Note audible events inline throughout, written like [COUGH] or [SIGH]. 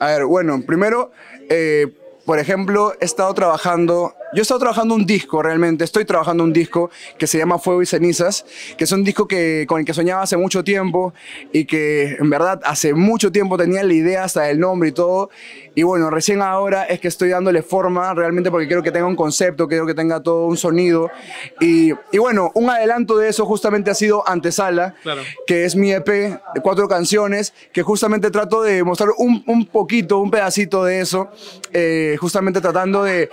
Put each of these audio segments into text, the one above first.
A ver, bueno, primero, eh, por ejemplo, he estado trabajando yo estaba trabajando un disco realmente, estoy trabajando un disco que se llama Fuego y Cenizas, que es un disco que, con el que soñaba hace mucho tiempo y que en verdad hace mucho tiempo tenía la idea hasta el nombre y todo. Y bueno, recién ahora es que estoy dándole forma realmente porque quiero que tenga un concepto, quiero que tenga todo un sonido. Y, bueno, un adelanto de eso justamente ha sido Antesala, que es mi EP de cuatro canciones, que justamente trato de mostrar un, un poquito, un pedacito de eso, eh, justamente tratando de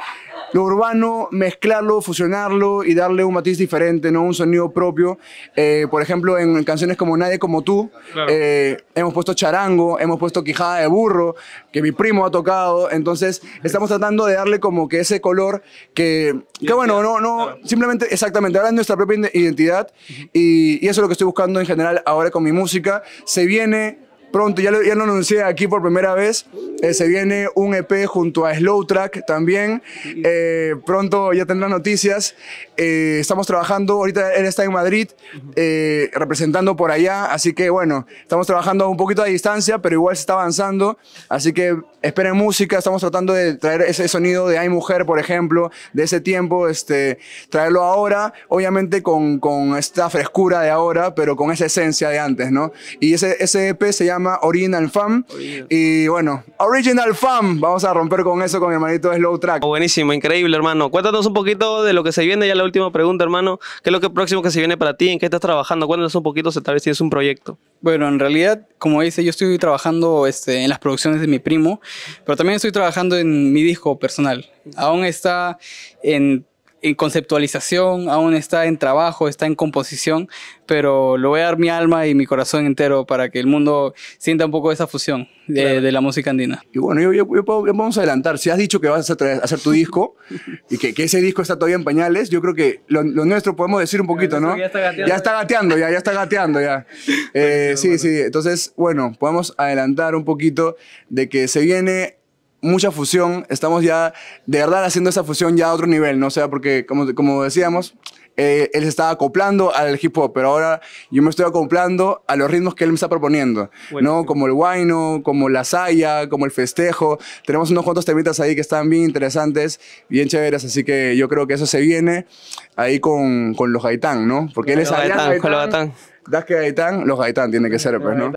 lo urbano, mezclarlo, fusionarlo y darle un matiz diferente, ¿no? un sonido propio. Eh, por ejemplo, en canciones como Nadie como tú, eh, hemos puesto charango, hemos puesto quijada de burro, que mi primo ha tocado. Entonces, estamos tratando de darle como que ese color que, que bueno, no, no, simplemente exactamente, ahora es nuestra propia identidad y, y eso es lo que estoy buscando en general ahora con mi música. Se viene pronto, ya lo, ya anuncié aquí por primera vez, eh, se viene un EP junto a Slow Track también, eh, pronto ya tendrán noticias, eh, estamos trabajando, ahorita él está en Madrid representando por allá, así que bueno, estamos trabajando un poquito a distancia, pero igual se está avanzando, así que esperen música, estamos tratando de traer ese sonido de Hay Mujer, por ejemplo, de ese tiempo, este, traerlo ahora, obviamente con, con esta frescura de ahora, pero con esa esencia de antes, ¿no? Y ese, ese EP se llama Original Fam. Y bueno, Original Fam, vamos a romper con eso con mi hermanito Slow Track. Oh, buenísimo, increíble, hermano. Cuéntanos un poquito de lo que se viene, ya la última pregunta, hermano. ¿Qué es lo que próximo que se viene para ti? ¿En qué estás trabajando? Cuéntanos un poquito, tal vez tienes un proyecto. Bueno, en realidad, como dice, yo estoy trabajando este, en las producciones de mi primo, pero también estoy trabajando en mi disco personal. Aún está en en conceptualización, aún está en trabajo, está en composición, pero lo voy a dar mi alma y mi corazón entero para que el mundo sienta un poco esa fusión de, la música andina. Y bueno, yo, vamos a adelantar, si has dicho que vas a, hacer tu disco [LAUGHS] y que, ese disco está todavía en pañales, yo creo que lo, nuestro podemos decir un poquito, ¿no? Ya está gateando, ya está gateando, ya, está gateando, ya. [LAUGHS] Eh, sí, sí, entonces, bueno, podemos adelantar un poquito de que se viene mucha fusión, estamos ya de verdad haciendo esa fusión ya a otro nivel, ¿no? O sea, porque como, como decíamos, eh, él se estaba acoplando al hip hop, pero ahora yo me estoy acoplando a los ritmos que él me está proponiendo, ¿no? Como el guayno, como la saya, como el festejo. Tenemos unos cuantos temitas ahí que están bien interesantes, bien chéveres, así que yo creo que eso se viene ahí con, con los gaitán, ¿no? Porque él es gaitán, gaitán, los gaitán. Das que gaitán, los gaitán tiene que ser, pues, ¿no?